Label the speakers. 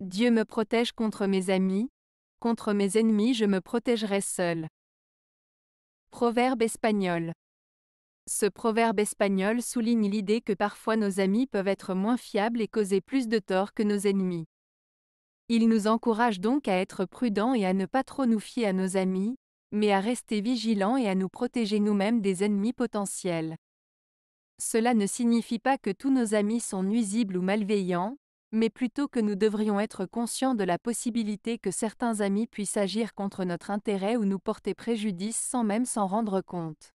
Speaker 1: Dieu me protège contre mes amis, contre mes ennemis je me protégerai seul. Proverbe espagnol. Ce proverbe espagnol souligne l'idée que parfois nos amis peuvent être moins fiables et causer plus de tort que nos ennemis. Il nous encourage donc à être prudents et à ne pas trop nous fier à nos amis, mais à rester vigilants et à nous protéger nous-mêmes des ennemis potentiels. Cela ne signifie pas que tous nos amis sont nuisibles ou malveillants, mais plutôt que nous devrions être conscients de la possibilité que certains amis puissent agir contre notre intérêt ou nous porter préjudice sans même s'en rendre compte.